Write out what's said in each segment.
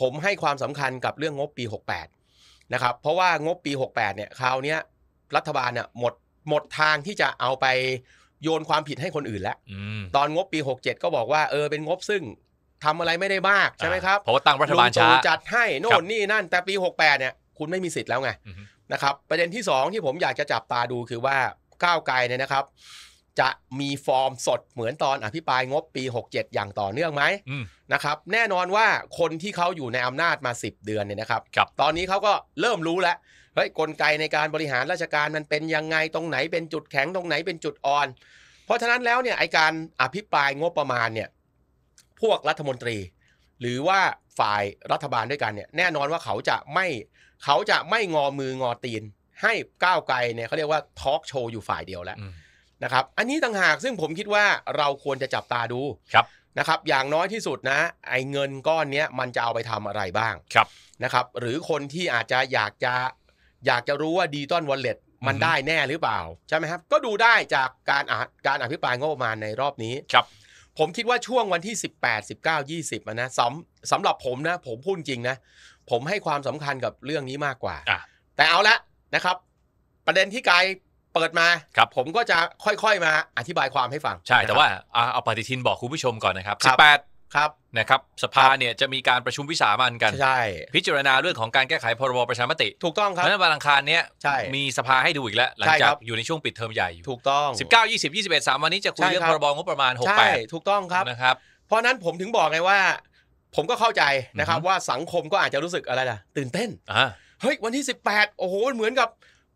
ผมให้ความสำคัญกับเรื่องงบปี 68นะครับเพราะว่างบปี 68เนี่ย คราวนี้รัฐบาลเนี่ยหมดหมดทางที่จะเอาไปโยนความผิดให้คนอื่นแล้วตอนงบปี 67 ก็บอกว่าเออเป็นงบซึ่งทำอะไรไม่ได้มากใช่ไหมครับเพราะว่าตั้งรัฐบาลช้าจัดให้โน่นนี่นั่น แต่ปี 68เนี่ยคุณไม่มีสิทธิ์แล้วไงนะครับประเด็นที่ 2 ที่ผมอยากจะจับตาดูคือว่าก้าวไกลเนี่ยนะครับจะมีฟอร์มสดเหมือนตอนอภิปรายงบปี 67 อย่างต่อเนื่องไหมมนะครับ แน่นอนว่าคนที่เขาอยู่ในอำนาจมา 10 เดือนเนี่ยนะครับรบตอนนี้เขาก็เริ่มรู้แล้วเฮ้ยกลไกในการบริหารราชการมันเป็นยังไงตรงไหนเป็นจุดแข็งตรงไหนเป็นจุดอ่อน เพราะฉะนั้นแล้วเนี่ยไอการอภิปรายงบประมาณเนี่ยพวกรัฐมนตรี หรือว่าฝ่ายรัฐบาลด้วยกันเนี่ย แน่นอนว่าเขาจะไม่เขาจะไม่งอมืองอตีนให้ก้าวไกลเนี่ยเขาเรียกว่าทอล์กโชว์อยู่ฝ่ายเดียวแล้วนะครับอันนี้ต่างหากซึ่งผมคิดว่าเราควรจะจับตาดูครับนะครับอย่างน้อยที่สุดนะ ไอ้เงินก้อนนี้มันจะเอาไปทำอะไรบ้างครับนะครับ หรือคนที่อาจจะอยากจะอยากจะรู้ว่าดีต้อนวอลเล็ตมันได้แน่หรือเปล่าใช่ไหมครับ ก็ดูได้จากการการอภิปรายงบประมาณในรอบนี้ครับ ผมคิดว่าช่วงวันที่ 18 19 20นะสำสำหรับผมนะ ผมพูดจริงนะ ผมให้ความสำคัญกับเรื่องนี้มากกว่าแต่เอาละนะครับ ประเด็นที่กายเปิดมาครับผมก็จะค่อยๆมาอธิบายความให้ฟัง ใช่ แต่ว่า เอาปฏิทินบอกคุณผู้ชมก่อนนะครับ 18 ครับ นะครับสภาเนี่ยจะมีการประชุมวิสามันกันใช่ พิจารณาเรื่องของการแก้ไขพรบประชามติถูกต้องครับ เพราะฉะนั้นวันอังคารเนี้ยมีสภาให้ดูอีกแล้ว หลังจากอยู่ในช่วงปิดเทอมใหญ่อยู่ถูกต้อง19 20 21 3วันนี้จะคุยเรื่องพรบงบประมาณ68ถูกต้องครับนะครับเพราะนั้นผมถึงบอกไงว่า ผมก็เข้าใจนะครับว่าสังคมก็อาจจะรู้สึกอะไรล่ะตื่นเต้นอ่าเฮ้ยวันที่18โอ้โหเหมือนกับ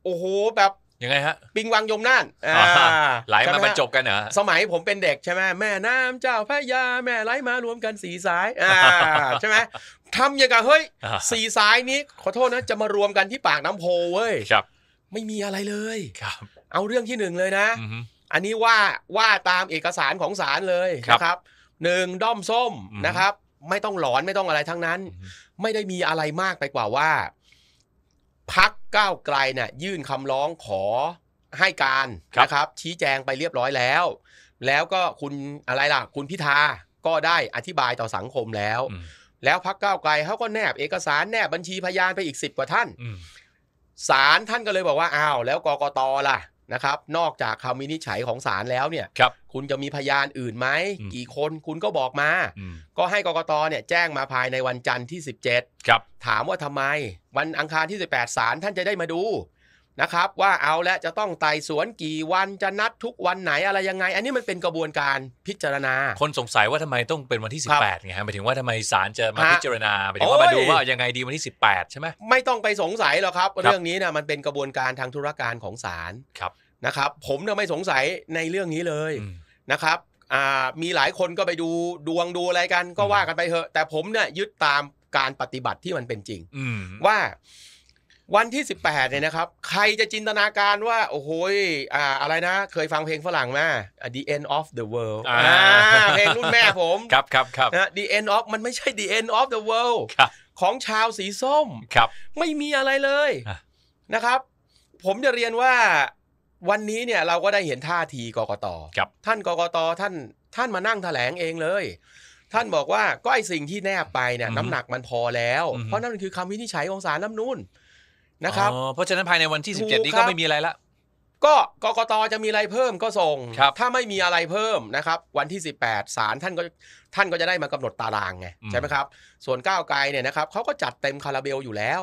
โอ้โหแบบยังไงฮะปิงวังยมน่านอ่าไหลมาบรรจบกันเหรอสมัยผมเป็นเด็กใช่ไหมแม่น้ำเจ้าพระยาแม่ไหลมารวมกันสีสายอ่าใช่ไหมทำอย่างกับเฮ้ยสีสายนี้ขอโทษนะจะมารวมกันที่ปากน้ำโพเว้ยครับ ไม่มีอะไรเลยครับ เอาเรื่องที่หนึ่งเลยนะ อันนี้ว่าว่าตามเอกสารของศาลเลยนะครับหนึ่งด้อมส้มนะครับ ไม่ต้องหลอนไม่ต้องอะไรทั้งนั้น ไม่ได้มีอะไรมากไปกว่าว่าพักก้าวไกลเนี่ยยื่นคำร้องขอให้การนะครับ ชี้แจงไปเรียบร้อยแล้ว แล้วก็คุณอะไรล่ะคุณพิธาก็ได้อธิบายต่อสังคมแล้ว แล้วพักก้าวไกลเขาก็แนบเอกสารแนบบัญชีพยานไปอีกสิบกว่าท่านศาลท่านก็เลยบอกว่าอ้าว แล้วกกตล่ะนะครับ นอกจากคำวินิจฉัยของศาลแล้วเนี่ยครับคุณจะมีพยานอื่นไหม กี่คนคุณก็บอกมา ก็ให้กกตเนี่ยแจ้งมาภายในวันจันทร์ที่ 17ครับ ถามว่าทำไม วันอังคารที่ 18ศาลท่านจะได้มาดูนะครับว่าเอาและจะต้องไต่สวนกี่วันจะนัดทุกวันไหนอะไรยังไง อันนี้มันเป็นกระบวนการพิจารณา คนสงสัยว่าทำไมต้องเป็นวันที่ 18ไงฮะหมายถึงว่าทำไมศาลจะมาพิจารณาหมายถึงว่ามาดูว่ายังไงดีวันที่ 18ใช่ไหมไม่ต้องไปสงสัยหรอกครับเรื่องนี้นะมันเป็นกระบวนการทางธุรการของศาลครับนะครับ ผมเนี่ยไม่สงสัยในเรื่องนี้เลยนะครับมีหลายคนก็ไปดูดวงดูอะไรกันก็ว่ากันไปเถอะ แต่ผมเนี่ยยึดตามการปฏิบัติที่มันเป็นจริงว่าวันที่ 18เนี่ยนะครับใครจะจินตนาการว่าโอ้โหอ่าอะไรนะเคยฟังเพลงฝรั่งมา The End of the World อ่าเพลงรุ่นแม่ผมครับครับครับ The End of มันไม่ใช่ The End of the World ของชาวสีส้มครับ ไม่มีอะไรเลยนะครับ ผมจะเรียนว่าวันนี้เนี่ยเราก็ได้เห็นท่าทีกกตครับท่านกกตท่าน ท่านมานั่งแถลงเองเลย ท่านบอกว่าก็ไอสิ่งที่แนบไปเนี่ย น้ำหนักมันพอแล้วเพราะนั่นคือคำวินิจฉัยของศาลรั้ำนูนนะครับเพราะฉะนั้นภายในวันที่ 17นี้ก็ไม่มีอะไรละก็กกตจะมีอะไรเพิ่มก็ ส่ง ถ้าไม่มีอะไรเพิ่มนะครับ วันที่ 18 ศาลท่านก็ท่านก็จะได้มากำหนดตารางไงใช่ไหมครับ ส่วนก้าวไกลเนี่ยนะครับเขาก็จัดเต็มคาราเบลอยู่แล้ว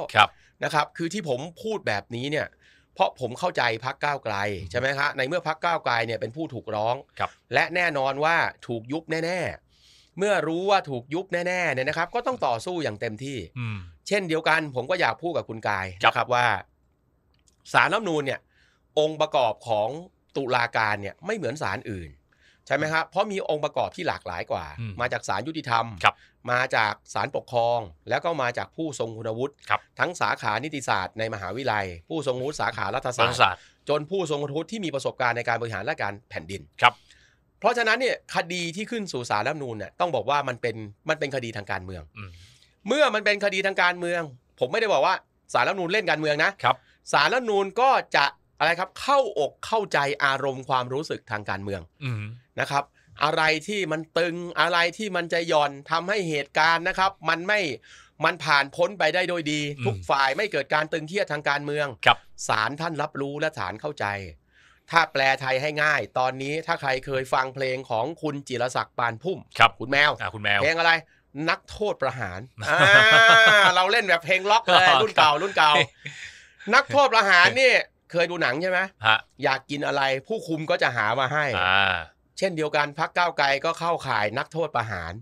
นะครับ คือที่ผมพูดแบบนี้เนี่ย เพราะผมเข้าใจพักก้าวไกลใช่ไหมครับในเมื่อพักก้าวไกลเนี่ยเป็นผู้ถูกร้อง และแน่นอนว่าถูกยุบแน่ๆเมื่อรู้ว่าถูกยุบแน่ๆเนี่ยนะครับ ก็ต้องต่อสู้อย่างเต็มที่เช่น เดียวกันผมก็อยากพูดกับคุณกายนะครับว่าสารรัฐนูนเนี่ย องค์ประกอบของตุลาการเนี่ยไม่เหมือนสารอื่น ใช่ไหมครับเพราะมีองค์ประกอบที่หลากหลายกว่า มาจากสารยุติธรรมมาจากสารปกครอง แล้วก็มาจากผู้ทรงคุณวุฒิทั้งสาขานิติศาสตร์ในมหาวิทยาลัย ผู้ทรงวุฒิสาขารัฐศาสตร์จนผู้ทรงคุณวุฒิที่มีประสบการณ์ในการบริหารและการแผ่นดินครับเพราะฉะนั้นเนี่ยคดีที่ขึ้นสู่ศาลรัฐนูนเนี่ยต้องบอกว่ามันเป็นมันเป็นคดีทางการเมืองเมื่อมันเป็นคดีทางการเมือง ผมไม่ได้บอกว่าศาลรัฐนูนเล่นการเมืองนะครับศาลรัฐนูนก็จะอะไรครับ เข้าอกเข้าใจอารมณ์ความรู้สึกทางการเมืองนะครับ อะไรที่มันตึงอะไรที่มันจะย่อนทำให้เหตุการณ์นะครับ มันไม่มันผ่านพ้นไปได้โดยดีทุกฝ่ายไม่เกิดการตึงเครียดทางการเมืองครับศาลท่านรับรู้และศาลเข้าใจถ้าแปลไทยให้ง่าย ตอนนี้ถ้าใครเคยฟังเพลงของคุณจิรศักดิ์ปานพุ่มครับคุณแมวคุณแมว เพลงอะไร นักโทษประหารเราเล่นแบบเพลงล็อกเลยรุ่นเก่ารุ่นเก่า นักโทษประหารนี่เคยดูหนังใช่ไหมอยากกินอะไรผู้คุมก็จะหามาให้เช่นเดียวกันพักก้าวไกลก็เข้าข่ายนักโทษประหาร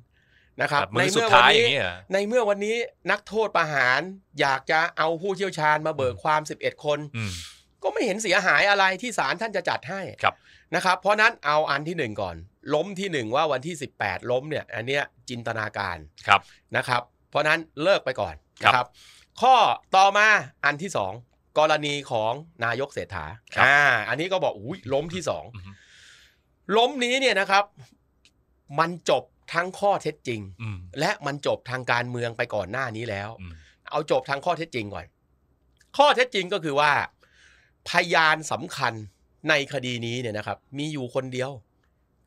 นะครับในเมื่อวันนี้ในเมื่อวันนี้นักโทษประหาร อยากจะเอาผู้เชี่ยวชาญมาเบิกความ11คนก็ไม่เห็นเสียหายอะไรที่ศาลท่านจะจัดให้ครับนะครับ เพราะนั้นเอาอันที่หนึ่งก่อน ล้มที่หนึ่งว่าวันที่18ล้มเนี่ย อันเนี้ย จินตนาการครับนะครับ เพราะนั้นเลิกไปก่อนนะครับ ข้อต่อมาอันที่สองกรณีของนายกเศรษฐาอ่าอันนี้ก็บอกอุ้ยล้มที่สองล้มนี้เนี่ยนะครับ มันจบทั้งข้อเท็จจริงและมันจบทางการเมืองไปก่อนหน้านี้แล้วเอาจบทางข้อเท็จจริงก่อนข้อเท็จจริงก็คือว่าพยานสำคัญในคดีนี้เนี่ยนะครับ มีอยู่คนเดียว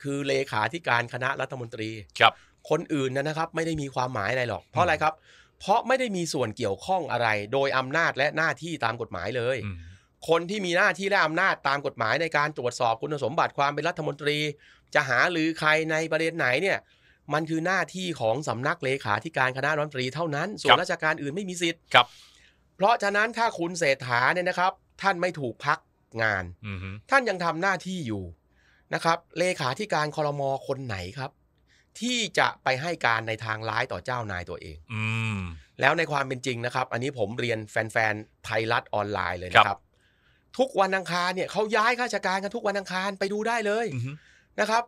คือเลขาธิการคณะรัฐมนตรี ครับคนอื่นนะครับ ไม่ได้มีความหมายอะไรหรอก เพราะอะไรครับ เพราะไม่ได้มีส่วนเกี่ยวข้องอะไรโดยอำนาจและหน้าที่ตามกฎหมายเลย คนที่มีหน้าที่และอำนาจตามกฎหมายในการตรวจสอบคุณสมบัติความเป็นรัฐมนตรี จะหาหรือใครในประเด็นไหนเนี่ย มันคือหน้าที่ของสำนักเลขาธิการคณะรัฐมนตรีเท่านั้นส่วนราชการอื่นไม่มีสิทธิ์ครับเพราะฉะนั้นถ้าคุณเศรษฐาเนี่ยนะครับท่านไม่ถูกพักงาน ท่านยังทำหน้าที่อยู่นะครับ เลขาธิการคอรมอคนไหนครับ ที่จะไปให้การในทางร้ายต่อเจ้านายตัวเองอแล้วในความเป็นจริงนะครับ อันนี้ผมเรียนแฟนๆไทยรัฐออนไลน์เลยนะครับ ทุกวันอังคารเนี่ยเขาย้ายข้าราชการกันทุกวันอังคารไปดูได้เลยนะครับ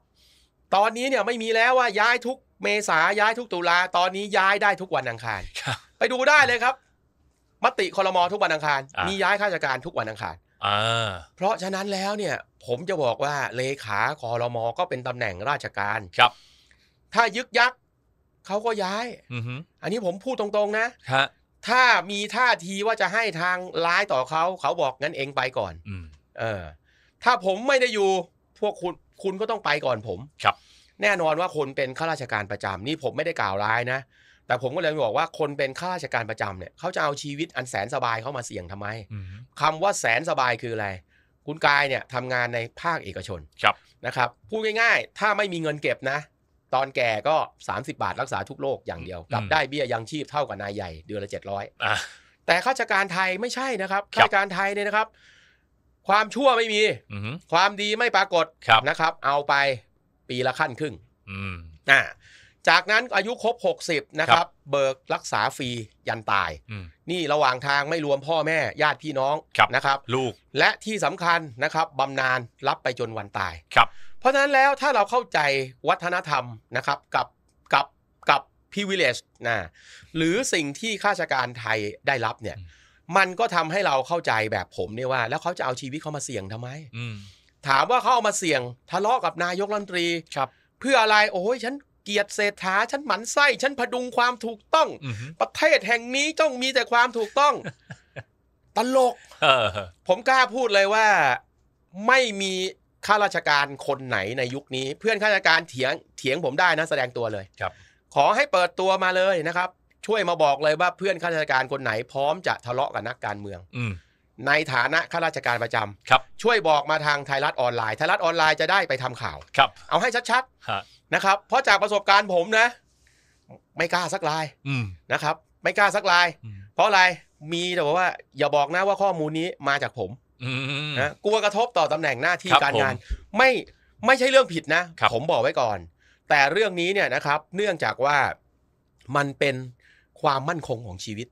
ตอนนี้เนี่ยไม่มีแล้วว่าย้ายทุกเมษา ย้ายทุกตุลา ตอนนี้ย้ายได้ทุกวันอังคารไปดูได้เลยครับมติคอรมอทุกวันอังคารมีย้ายข้าราชการทุกวันอังคารเพราะฉะนั้นแล้วเนี่ย ผมจะบอกว่าเลขาคอรมอก็เป็นตำแหน่งราชการครับ ถ้ายึกยักเขาก็ย้ายอือ อันนี้ผมพูดตรงๆ นะฮะถ้ามีท่าทีว่าจะให้ทางร้ายต่อเขาเขาบอกงั้นเองไปก่อนเออ ถ้าผมไม่ได้อยู่พวกคุณคุณก็ต้องไปก่อน ผม ครับ แน่นอนว่าคนเป็นข้าราชการประจำนี่ผมไม่ได้กล่าวร้ายนะแต่ผมก็เลยบอกว่าคนเป็นข้าราชการประจำเนี่ย เขาจะเอาชีวิตอันแสนสบายเข้ามาเสี่ยงทำไมคำว่าแสนสบายคืออะไร คุณกายเนี่ยทำงานในภาคเอกชนครับนะครับพูดง่ายๆ ถ้าไม่มีเงินเก็บนะ ตอนแก่ก็ 30 บาท รักษาทุกโรคอย่างเดียวกับได้เบี้ยยังชีพเท่ากับนายใหญ่เดือนละ 700แต่ข้าราชการไทยไม่ใช่นะครับข้าราชการไทยเนี่ยนะครับ ความชั่วไม่มีความดีไม่ปรากฏนะครับ เอาไปปีละขั้นครึ่งอ่าจากนั้นอายุครบ 60 นะครับ เบิกรักษาฟรียันตาย นี่ระหว่างทางไม่รวมพ่อแม่ ญาติพี่น้อง นะครับ ลูกและที่สำคัญนะครับบำนาญรับไปจนวันตายครับ เพราะฉะนั้นแล้วถ้าเราเข้าใจวัฒนธรรมนะครับกับกับกับพิ i วเลช g นะ หรือสิ่งที่ข้าราชการไทยได้รับเนี่ยมันก็ทำให้เราเข้าใจแบบผมเนี่ยว่า แล้วเขาจะเอาชีวิตเขามาเสี่ยงทำไมถามว่าเขาเอามาเสี่ยงทะเลาะกับนายกรัฐมนตรีครับ เพื่ออะไรโอ้ยฉันเกียรติเศรษฐาฉันหมันไส้ ฉันพดุงความถูกต้อง ประเทศแห่งนี้ต้องมีแต่ความถูกต้องตลกผมกล้าพูดเลยว่า ไม่มีข้าราชการคนไหนในยุคนี้ เพื่อนข้าราชการเถียง เถียงผมได้นะแสดงตัวเลยครับ ขอให้เปิดตัวมาเลยนะครับ ช่วยมาบอกเลยว่าเพื่อนข้าราชการคนไหน พร้อมจะทะเลาะกับนักการเมือง อืในฐานะข้าราชการประจำครับ ช่วยบอกมาทางไทยรัฐออนไลน์ไทยรัฐออนไลน์จะได้ไปทำข่าว ครับ เอาให้ชัดๆนะครับเพราะจากประสบการณ์ผมนะไม่กล้าสักลาย อืนะครับ ไม่กล้าสักลาย เพราะอะไรมีแต่ว่าอย่าบอกนะว่าข้อมูลนี้มาจากผมนะกลัวกระทบต่อตำแหน่งหน้าที่การงานไม่ไม่ใช่เรื่องผิดนะผมบอกไว้ก่อน แต่เรื่องนี้เนี่ยนะครับ เนื่องจากว่ามันเป็นความมั่นคงของชีวิต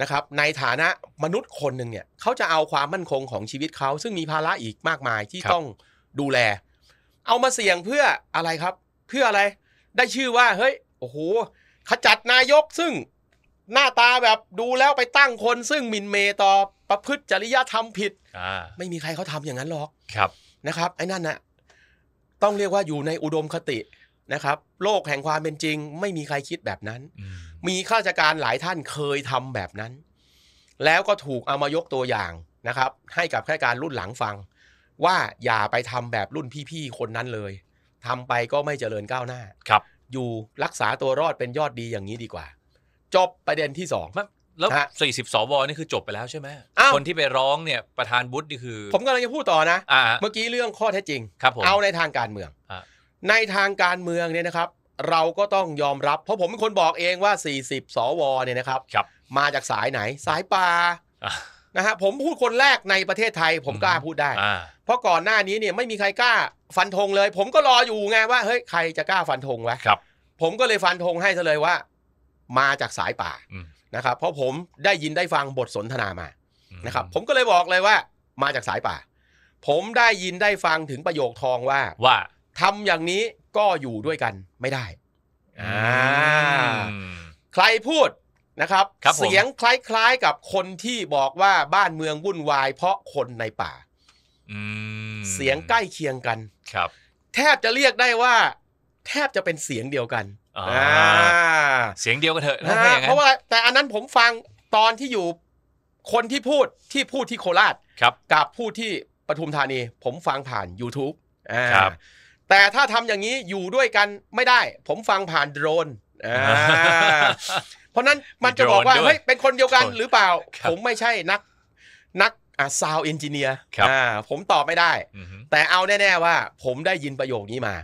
นะครับ ในฐานะมนุษย์คนหนึ่งเนี่ยเขาจะเอาความมั่นคงของชีวิตเขาซึ่งมีภาระอีกมากมายที่ต้องดูแล เอามาเสี่ยงเพื่ออะไรครับเพื่ออะไรได้ชื่อว่า เฮ้ยโอ้โหขจัดนายกซึ่งหน้าตาแบบดูแล้วไปตั้งคน ซึ่งมินเมต่อประพฤติจริยธรรมผิดไม่มีใครเขาทำอย่างนั้นหรอก ครับนะครับไอ้นั่นน่ะ ต้องเรียกว่าอยู่ในอุดมคตินะครับ โลกแห่งความเป็นจริง ไม่มีใครคิดแบบนั้น มีข้าราชการหลายท่านเคยทำแบบนั้น แล้วก็ถูกเอามายกตัวอย่างนะครับ ให้กับข้าราชการรุ่นหลังฟัง ว่าอย่าไปทำแบบรุ่นพี่ๆคนนั้นเลยทำไปก็ไม่เจริญก้าวหน้า ครับ อยู่รักษาตัวรอดเป็นยอดดีอย่างนี้ดีกว่า จบประเด็นที่สองแล้วสี่สิบสวนี่คือจบไปแล้วใช่ไหม คนที่ไปร้องเนี่ย ประธานบุตรนี่คือ ผมกำลังจะพูดต่อนะ เมื่อกี้เรื่องข้อแท้จริงครับเอาในทางการเมือง ในทางการเมืองเนี่ยนะครับ เราก็ต้องยอมรับ เพราะผมเป็นคนบอกเองว่า 40 สวเนี่ยนะครับรบมาจากสายไหน สายปลานะฮะ ผมพูดคนแรกในประเทศไทย ผมกล้าพูดได้ เพราะก่อนหน้านี้เนี่ยไม่มีใครกล้าฟันธงเลยผมก็รออยู่ไงว่าเฮ้ยใครจะกล้าฟันธงวะครับผมก็เลยฟันธงให้ซะเลยว่า มาจากสายป่านะครับ เพราะผมได้ยินได้ฟังบทสนทนามานะครับ ผมก็เลยบอกเลยว่า มาจากสายป่า ผมได้ยินได้ฟังถึงประโยคทองว่า ว่า ทำอย่างนี้ก็อยู่ด้วยกันไม่ได้อ่าใครพูดนะครับรบเสียงคล้ายๆกับคนที่บอกว่าบ้านเมืองวุ่นวายเพราะคนในป่าเสียงใกล้เคียงกันครับ แทบจะเรียกได้ว่าแทบจะเป็นเสียงเดียวกันเสียงเดียวกันเถอะเพราะว่าแต่อันนั้นผมฟังตอนที่อยู่คนที่พูดที่พูดที่โคราชครับ กับพูดที่ปทุมธานี ผมฟังผ่าน YouTube ครับแต่ถ้าทำอย่างนี้อยู่ด้วยกันไม่ได้ ผมฟังผ่านโดรนเพราะนั้นมันจะบอกว่าเฮ้ยเป็นคนเดียวกันหรือเปล่า ผมไม่ใช่นัก นักอ่าซาวเอนจิเนียร์ผมตอบไม่ได้ แต่เอาแน่ว่าผมได้ยินประโยคนี้มา